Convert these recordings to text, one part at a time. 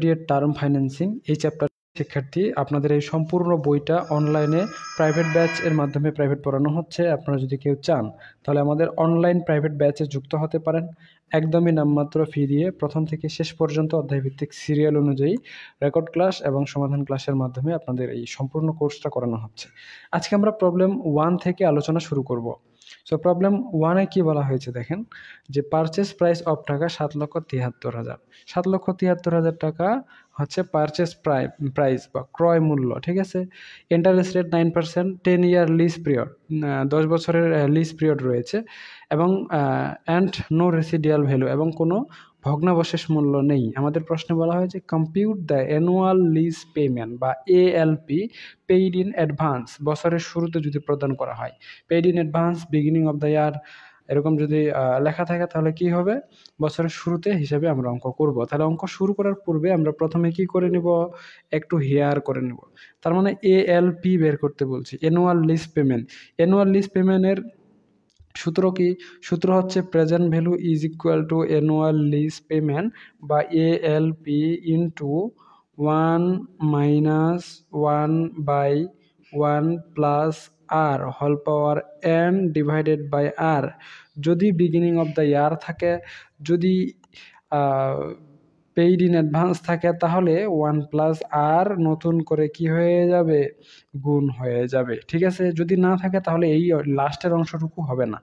intermediate term financing এই chapter শিক্ষার্থী আপনাদের এই সম্পূর্ণ বইটা অনলাইনে প্রাইভেট ব্যাচ এর মাধ্যমে প্রাইভেট পড়ানো হচ্ছে আপনারা যদি কেউ চান তাহলে আমাদের অনলাইন প্রাইভেট ব্যাচে যুক্ত হতে পারেন একদমই নামমাত্র ফি দিয়ে প্রথম থেকে শেষ পর্যন্ত অধ্যায়ভিত্তিক সিরিয়াল অনুযায়ী রেকর্ড ক্লাস এবং সমাধান ক্লাসের মাধ্যমে আপনাদের এই সম্পূর্ণ কোর্সটা করানো হচ্ছে আজকে আমরা প্রবলেম ওয়ান থেকে আলোচনা শুরু করব সো প্রবলেম ওয়ানে কি বলা হয়েছে দেখেন যে পারচেস প্রাইস অফ টাকা সাত লক্ষ তিয়াত্তর হাজার সাত লক্ষ তিয়াত্তর হাজার টাকা হচ্ছে পারচেস প্রাই প্রাইস বা ক্রয় মূল্য ঠিক আছে interest rate nine percent ten year lease period দশ বছরের লিজ পিরিয়ড রয়েছে এবং অ্যান্ড নো রেসিডিয়াল ভ্যালু এবং কোনো ভগ্নাবশেষ মূল্য নেই আমাদের প্রশ্নে বলা হয়েছে compute the annual lease payment বা এএলপি পেইড ইন অ্যাডভান্স বছরের শুরুতে যদি প্রদান করা হয় paid in advance beginning of the year এরকম যদি লেখা থাকে তাহলে কি হবে বছরের শুরুতে হিসাবে আমরা অঙ্ক করব তাহলে অঙ্ক শুরু করার পূর্বে আমরা প্রথমে কি করে নেব একটু হেয়ার করে নেব তার মানে এএলপি বের করতে বলছি annual lease payment annual lease পেমেন্টের সূত্র কি সূত্র হচ্ছে present value is equal to annual lease payment বা A L P to one minus one by one plus R হল power N divided by R যদি বিগিনিং অফ দ্য ইয়ার থাকে যদি পেইড ইন অ্যাডভান্স থাকে তাহলে ওয়ান প্লাস আর নতুন করে কি হয়ে যাবে গুণ হয়ে যাবে ঠিক আছে যদি না থাকে তাহলে এই লাস্টের অংশটুকু হবে না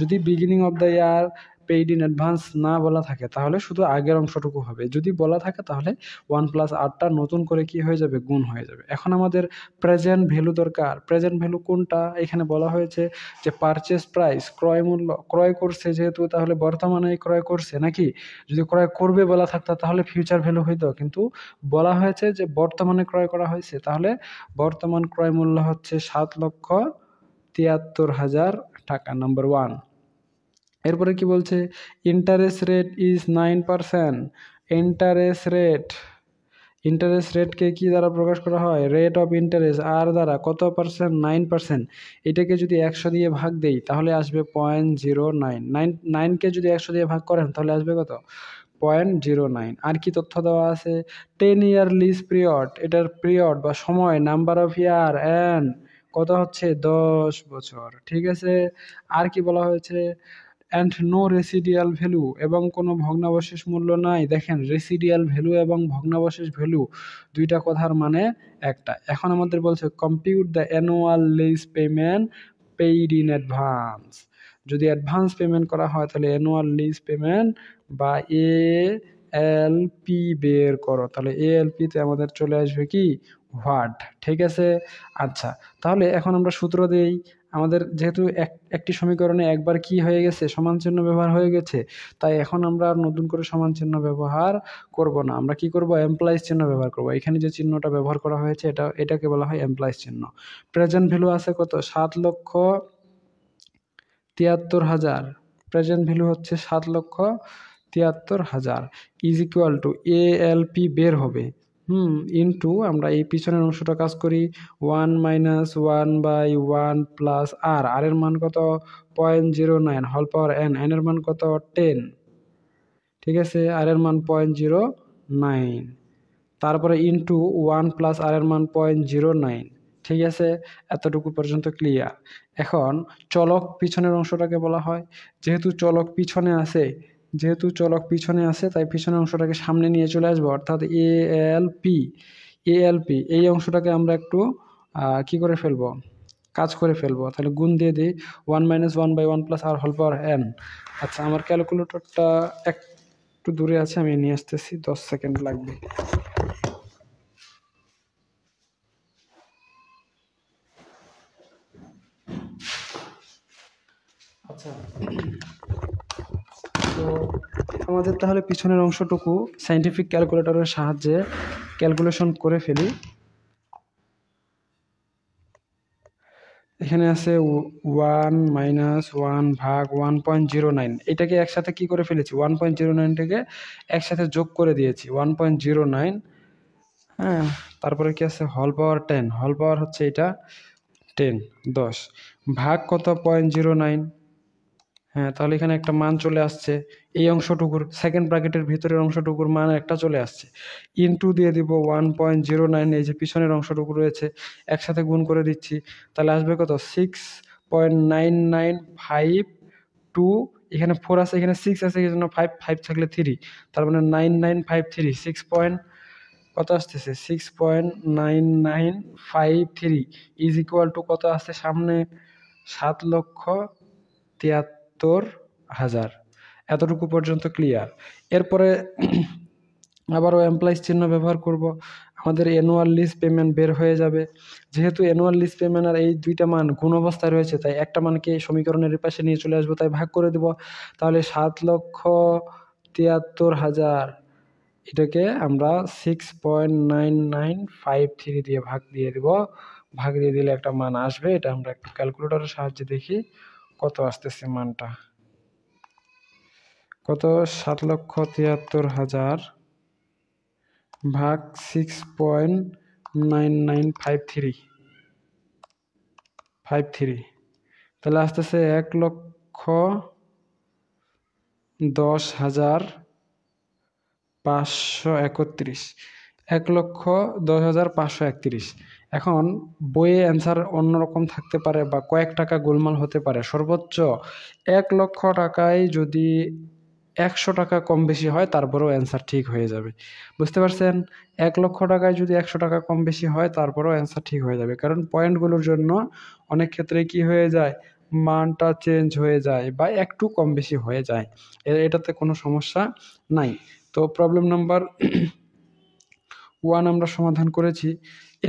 যদি beginning of the year paid in advance না বলা থাকে তাহলে শুধু আগের অংশটুকু হবে যদি বলা থাকে তাহলে ওয়ান প্লাস আটটা নতুন করে কি হয়ে যাবে গুণ হয়ে যাবে এখন আমাদের প্রেজেন্ট ভ্যালু দরকার প্রেজেন্ট ভ্যালু কোনটা এখানে বলা হয়েছে যে পারচেস প্রাইস ক্রয় মূল্য ক্রয় করছে যেহেতু তাহলে বর্তমানে ক্রয় করছে নাকি যদি ক্রয় করবে বলা থাকতো তাহলে ফিউচার ভ্যালু হইতো কিন্তু বলা হয়েছে যে বর্তমানে ক্রয় করা হয়েছে তাহলে বর্তমান ক্রয় মূল্য হচ্ছে সাত লক্ষ তিয়াত্তর হাজার টাকা নাম্বার ওয়ান এরপরে কি বলছে interest rate is nine percent interest rate interest রেটকে কী দ্বারা প্রকাশ করা হয় রেট অফ ইন্টারেস্ট আর দ্বারা কত পার্সেন্ট নাইন পার্সেন্ট এটাকে যদি একশো দিয়ে ভাগ দেই তাহলে আসবে পয়েন্ট জিরো নাইন নাইন নাইনকে যদি একশো দিয়ে ভাগ করেন তাহলে আসবে কত পয়েন্ট জিরো নাইন আর কি তথ্য দেওয়া আছে টেন ইয়ার লিজ পিরিয়ড এটার পিরিয়ড বা সময় নাম্বার অফ ইয়ার অ্যান্ড কত হচ্ছে দশ বছর ঠিক আছে আর কি বলা হয়েছে অ্যান্ড নো রেসিডিয়াল ভ্যালু এবং কোনো ভগ্নাবশেষ মূল্য নাই দেখেন রেসিডিয়াল ভ্যালু এবং ভগ্নাবশেষ ভ্যালু দুইটা কথার মানে একটা এখন আমাদের বলছে compute the annual lease payment paid in advance যদি অ্যাডভান্স পেমেন্ট করা হয় তাহলে অ্যানুয়াল লিজ পেমেন্ট বা এ এল পি বের করো তাহলে এ এল পিতে আমাদের চলে আসবে কি হোয়াট ঠিক আছে আচ্ছা তাহলে এখন আমরা সূত্র দিই আমাদের যেহেতু এক একটি সমীকরণে একবার কি হয়ে গেছে সমান চিহ্ন ব্যবহার হয়ে গেছে তাই এখন আমরা আর নতুন করে সমান চিহ্ন ব্যবহার করব না আমরা কি করব এমপ্লয়িজ চিহ্ন ব্যবহার করব এখানে যে চিহ্নটা ব্যবহার করা হয়েছে এটা এটাকে বলা হয় এমপ্লয়িজ চিহ্ন প্রেজেন্ট ভ্যালু আছে কত সাত লক্ষ তিয়াত্তর হাজার প্রেজেন্ট ভ্যালু হচ্ছে সাত লক্ষ তিয়াত্তর হাজার ইজ ইকুয়াল টু এএলপি বের হবে হুম ইনটু আমরা এই পিছনের অংশটা কাজ করি one minus one by one plus R R এর মান কত পয়েন্ট জিরো নাইন হল পাওয়ার এন এন এর মান কত টেন ঠিক আছে আর এর মান পয়েন্ট জিরো নাইন তারপরে ইন্টু ওয়ান প্লাস আর এর মান পয়েন্ট জিরো নাইন ঠিক আছে এতটুকু পর্যন্ত ক্লিয়ার এখন চলক পিছনের অংশটাকে বলা হয় যেহেতু চলক পিছনে আছে যেহেতু চলক পিছনে আছে তাই পিছনের অংশটাকে সামনে নিয়ে চলে আসবো অর্থাৎ এ L P A L P এই অংশটাকে আমরা একটু কি করে ফেলব কাজ করে ফেলবো তাহলে গুণ দিয়ে দিই one minus one by one plus R হল পাওয়ার এন আচ্ছা আমার ক্যালকুলেটরটা একটু দূরে আছে আমি নিয়ে আসতেছি দশ সেকেন্ড লাগবে আচ্ছা তো আমাদের তাহলে পিছনের অংশটুকু সাইন্টিফিক ক্যালকুলেটরের সাহায্যে ক্যালকুলেশন করে ফেলি এখানে আছে ওয়ান মাইনাস ওয়ান ভাগ ওয়ান পয়েন্ট জিরো নাইন এটাকে একসাথে কী করে ফেলেছি ওয়ান পয়েন্ট জিরো নাইনটাকে একসাথে যোগ করে দিয়েছি ওয়ান পয়েন্ট জিরো নাইন হ্যাঁ তারপরে কি আছে হল পাওয়ার টেন হল পাওয়ার হচ্ছে এটা টেন দশ ভাগ কত পয়েন্ট জিরো নাইন হ্যাঁ তাহলে এখানে একটা মান চলে আসছে এই অংশটুকুর সেকেন্ড ব্র্যাকেটের ভিতরের অংশটুকুর মান একটা চলে আসছে ইনটু দিয়ে দিব ওয়ান পয়েন্ট জিরো নাইন এই যে পিছনের অংশটুকু রয়েছে একসাথে গুণ করে দিচ্ছি তাহলে আসবে কত six point nine nine five two এখানে ফোর আছে এখানে সিক্স আছে এই জন্য ফাইভ ফাইভ থাকলে থ্রি তার মানে nine nine five three six point কত আসতেছে six point nine nine five three is equal to কত আসছে সামনে সাত লক্ষ তিয়াত্তর সত্তর হাজার এতটুকু পর্যন্ত ক্লিয়ার এরপরে আবারও এমপ্লয়িজ চিহ্ন ব্যবহার করব আমাদের অ্যানুয়াল লিস পেমেন্ট বের হয়ে যাবে যেহেতু অ্যানুয়াল লিস পেমেন্ট আর এই দুইটা মান গুণ অবস্থায় রয়েছে তাই একটা মানকে সমীকরণের পাশে নিয়ে চলে আসবো তাই ভাগ করে দেব তাহলে সাত লক্ষ তিয়াত্তর হাজার এটাকে আমরা six point nine nine five three দিয়ে ভাগ দিয়ে দেব ভাগ দিয়ে দিলে একটা মান আসবে এটা আমরা একটু ক্যালকুলেটরের সাহায্যে দেখি কত আসতেছে মানটা কত সাত লক্ষ তিয়াত্তর হাজার ভাগ six point nine nine five three five three তাহলে আসতেছে এক লক্ষ দশ হাজার পাঁচশো একত্রিশ এক লক্ষ দশ হাজার পাঁচশো একত্রিশ এখন বইয়ে অ্যান্সার অন্যরকম থাকতে পারে বা কয়েক টাকা গোলমাল হতে পারে সর্বোচ্চ এক লক্ষ টাকায় যদি একশো টাকা কম বেশি হয় তারপরেও অ্যান্সার ঠিক হয়ে যাবে বুঝতে পারছেন এক লক্ষ টাকায় যদি একশো টাকা কম বেশি হয় তারপরেও অ্যান্সার ঠিক হয়ে যাবে কারণ পয়েন্টগুলোর জন্য অনেক ক্ষেত্রে কি হয়ে যায় মানটা চেঞ্জ হয়ে যায় বা একটু কম বেশি হয়ে যায় এটাতে কোনো সমস্যা নাই তো প্রবলেম নাম্বার ওয়ান আমরা সমাধান করেছি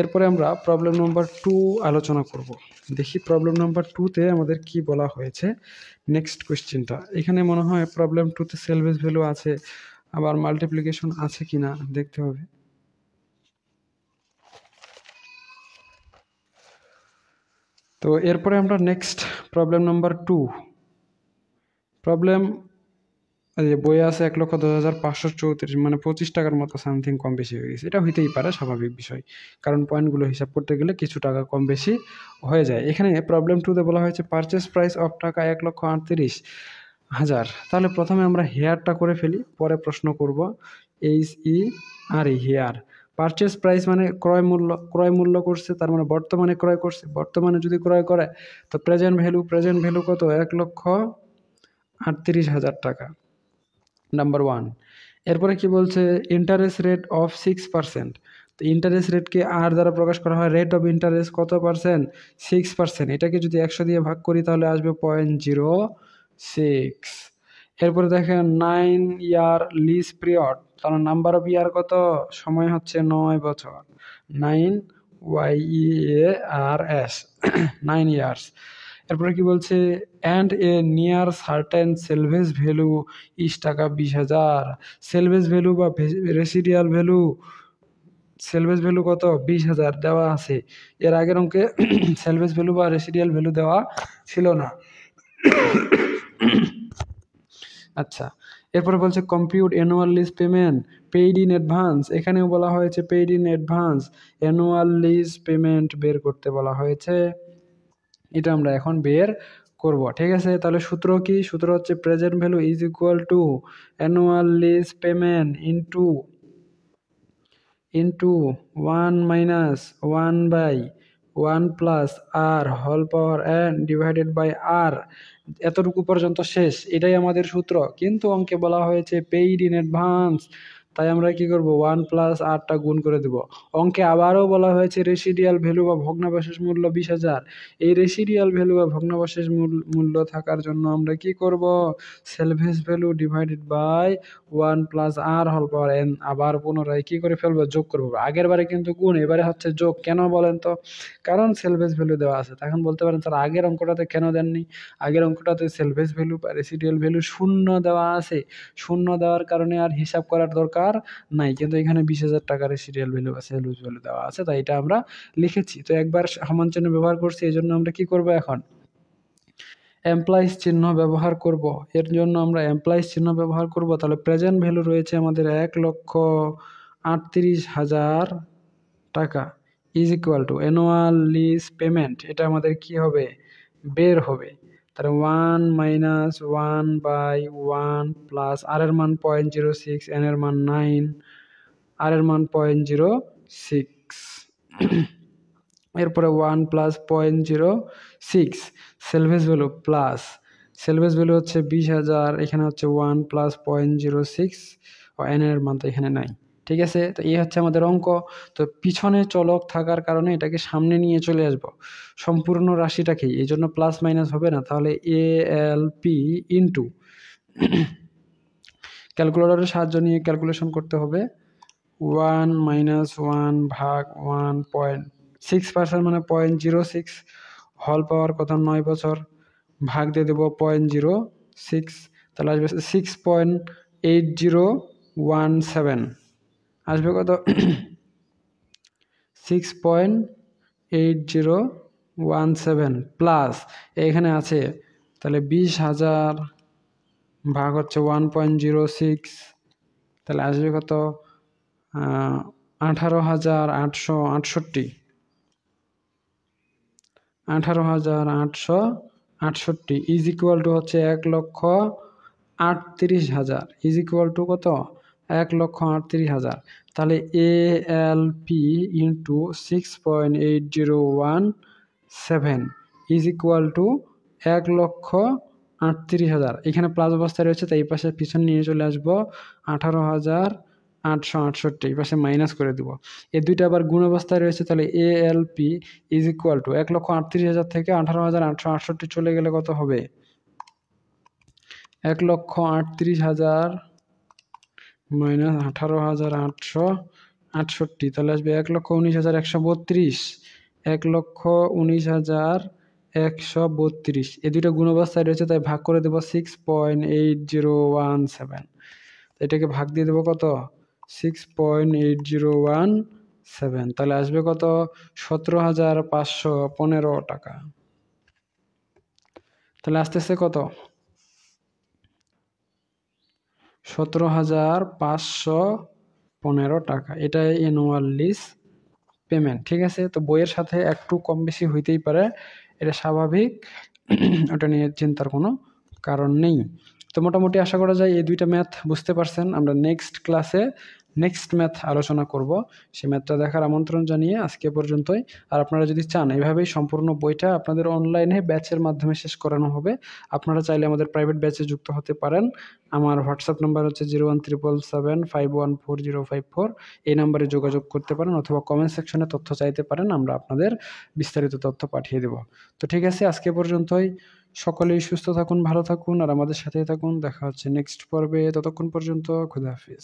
এরপরে আমরা প্রবলেম নাম্বার টু আলোচনা করব দেখি প্রবলেম নাম্বার টুতে আমাদের কি বলা হয়েছে নেক্সট কোয়েশ্চেনটা এখানে মনে হয় প্রবলেম টুতে সেলভেজ ভ্যালু আছে আবার মাল্টিপ্লিকেশন আছে কি না দেখতে হবে তো এরপরে আমরা next problem number two problem বই আছে এক লক্ষ দশ হাজার পাঁচশো চৌত্রিশ মানে পঁচিশ টাকার মতো সামথিং কম বেশি হয়ে গেছে এটা হইতেই পারে স্বাভাবিক বিষয় কারণ পয়েন্টগুলো হিসাব করতে গেলে কিছু টাকা কম বেশি হয়ে যায় এখানে প্রবলেম টুতে বলা হয়েছে পারচেস প্রাইস অফ টাকা এক লক্ষ আটত্রিশ হাজার তাহলে প্রথমে আমরা হেয়ারটা করে ফেলি পরে প্রশ্ন করব H E R E here purchase price মানে ক্রয় মূল্য ক্রয় মূল্য করছে তার মানে বর্তমানে ক্রয় করছে বর্তমানে যদি ক্রয় করে তো প্রেজেন্ট ভ্যালু প্রেজেন্ট ভ্যালু কত এক লক্ষ আটত্রিশ হাজার টাকা নাম্বার ওয়ান এরপরে কি বলছে interest rate of six percent তো ইন্টারেস্ট রেটকে আর দ্বারা প্রকাশ করা হয় রেট অফ ইন্টারেস্ট কত পার্সেন্ট সিক্স পার্সেন্ট এটাকে যদি একশো দিয়ে ভাগ করি তাহলে আসবে পয়েন্ট জিরো সিক্স এরপরে দেখেন নাইন ইয়ার লিস পিরিয়ড তাহলে নাম্বার অফ ইয়ার কত সময় হচ্ছে নয় বছর nine Y A R S nine years তারপরে কি বলছে and a near certain salvage value is টাকা বিশ হাজার সেলভেজ ভ্যালু বা রেসিডিয়াল ভ্যালু সেলভেজ ভ্যালু কত বিশ হাজার দেওয়া আছে এর আগের অঙ্কে সেলভেজ ভ্যালু বা রেসিডিয়াল ভ্যালু দেওয়া ছিল না আচ্ছা এরপরে বলছে compute annual lease payment paid in advance এখানেও বলা হয়েছে paid in advance annual lease payment বের করতে বলা হয়েছে এটা আমরা এখন বের করব ঠিক আছে তাহলে সূত্র কি সূত্র হচ্ছে present value is equal to annual lease payment into into one minus one by one plus R হল power N divided by R এতটুকু পর্যন্ত শেষ এটাই আমাদের সূত্র কিন্তু অঙ্কে বলা হয়েছে পেইড ইন অ্যাডভান্স তাই আমরা কি করব ওয়ান প্লাস আটটা গুণ করে দেব অঙ্কে আবারও বলা হয়েছে রেসিডিয়াল ভ্যালু বা ভগ্নাবশেষ মূল্য বিশ হাজার এই রেসিডিয়াল ভ্যালু বা ভগ্নাবশেষ মূল্য থাকার জন্য আমরা কি করব salvage value divided by one plus R হল পাওয়ার এন আবার পুনরায় কি করে ফেলবো যোগ করবো আগের বারে কিন্তু গুণ এবারে হচ্ছে যোগ কেন বলেন তো কারণ সেলভেজ ভ্যালু দেওয়া আছে তখন বলতে পারেন তার আগের অঙ্কটাতে কেন দেননি আগের অঙ্কটাতে সেলভেজ ভ্যালু বা রেসিডিয়াল ভ্যালু শূন্য দেওয়া আছে শূন্য দেওয়ার কারণে আর হিসাব করার দরকার আর নাই কিন্তু এখানে বিশ হাজার টাকার সিরিয়াল ভ্যালু বা সেল ভ্যালু দেওয়া আছে তাই এটা আমরা লিখেছি তো একবার সমান চিহ্ন ব্যবহার করছি এই জন্য আমরা কি করব এখন এমপ্লয়িজ চিহ্ন ব্যবহার করব এর জন্য আমরা এমপ্লয়িজ চিহ্ন ব্যবহার করব তাহলে প্রেজেন্ট ভ্যালু রয়েছে আমাদের এক লক্ষ আটত্রিশ হাজার টাকা is equal to annual lease payment এটা আমাদের কি হবে বের হবে তাহলে one minus one by one plus R এর মান পয়েন্ট জিরো সিক্স এন এর মান নাইন আর এর মান পয়েন্ট জিরো সিক্স এরপরে one plus point zero six salvage value plus salvage value হচ্ছে বিশ হাজার এখানে হচ্ছে one plus point zero six ও এন এর মান তো এখানে নাই ঠিক আছে তো এই হচ্ছে আমাদের অঙ্ক তো পিছনে চলক থাকার কারণে এটাকে সামনে নিয়ে চলে আসব সম্পূর্ণ রাশিটাকেই এই জন্য প্লাস মাইনাস হবে না তাহলে এ এল পি ইন্টু ক্যালকুলেটরের সাহায্য নিয়ে ক্যালকুলেশন করতে হবে ওয়ান মাইনাস ওয়ান ভাগ ওয়ান পয়েন্ট সিক্স পার্সেন্ট মানে পয়েন্ট জিরো সিক্স হল পাওয়ার কথা নয় বছর ভাগ দিয়ে দেবো পয়েন্ট জিরো সিক্স তাহলে আসবে six point eight zero one seven আসবে কত six point eight zero one seven plus এখানে আছে তাহলে বিশ হাজার ভাগ হচ্ছে ওয়ান পয়েন্ট জিরো সিক্স তাহলে আসবে কত আঠারো হাজার আটশো আটষট্টি আঠারো হাজার আটশো আটষট্টি ইজ ইকুয়াল টু হচ্ছে এক লক্ষ আটত্রিশ হাজার ইজ ইকুয়াল টু কত এক লক্ষ আটত্রিশ হাজার তাহলে A L P into six point eight zero one seven is equal to এক লক্ষ আটত্রিশ হাজার এখানে প্লাস অবস্থা রয়েছে তাই এই পাশে পিছন নিয়ে চলে আসবো আঠারো হাজার আটশো আটষট্টি এই পাশে মাইনাস করে দেবো এই দুইটা আবার গুণ অবস্থায় রয়েছে তাহলে A L P is equal to এক লক্ষ আটত্রিশ হাজার থেকে আঠারো হাজার আটশো আটষট্টি চলে গেলে কত হবে এক লক্ষ আটত্রিশ হাজার মাইনাস আঠারো হাজার আটশো আটষট্টি তাহলে আসবে এক লক্ষ উনিশ হাজার একশো বত্রিশ এক লক্ষ উনিশ হাজার একশো বত্রিশ এই দুটো গুণ রয়েছে তাই ভাগ করে দেবো six point eight zero one seven এটাকে ভাগ দিয়ে দেবো কত six point eight zero one seven তাহলে আসবে কত সতেরো হাজার পাঁচশো পনেরো টাকা তাহলে আসতেছে কত সতেরো হাজার পাঁচশো পনেরো টাকা এটাই অ্যানুয়াল লিস পেমেন্ট ঠিক আছে তো বইয়ের সাথে একটু কম বেশি হইতেই পারে এটা স্বাভাবিক ওটা নিয়ে চিন্তার কোনো কারণ নেই তো মোটামুটি আশা করা যায় এই দুইটা ম্যাথ বুঝতে পারছেন আমরা নেক্সট ক্লাসে নেক্সট ম্যাথ আলোচনা করব সে ম্যাথটা দেখার আমন্ত্রণ জানিয়ে আজকে পর্যন্তই আর আপনারা যদি চান এভাবেই সম্পূর্ণ বইটা আপনাদের অনলাইনে ব্যাচের মাধ্যমে শেষ করানো হবে আপনারা চাইলে আমাদের প্রাইভেট ব্যাচে যুক্ত হতে পারেন আমার হোয়াটসঅ্যাপ নাম্বার হচ্ছে zero one triple seven five one four zero five four এই নাম্বারে যোগাযোগ করতে পারেন অথবা কমেন্ট সেকশনে তথ্য চাইতে পারেন আমরা আপনাদের বিস্তারিত তথ্য পাঠিয়ে দেব তো ঠিক আছে আজকে পর্যন্তই সকলেই সুস্থ থাকুন ভালো থাকুন আর আমাদের সাথেই থাকুন দেখা হচ্ছে নেক্সট পর্বে ততক্ষণ পর্যন্ত খুদা হাফিজ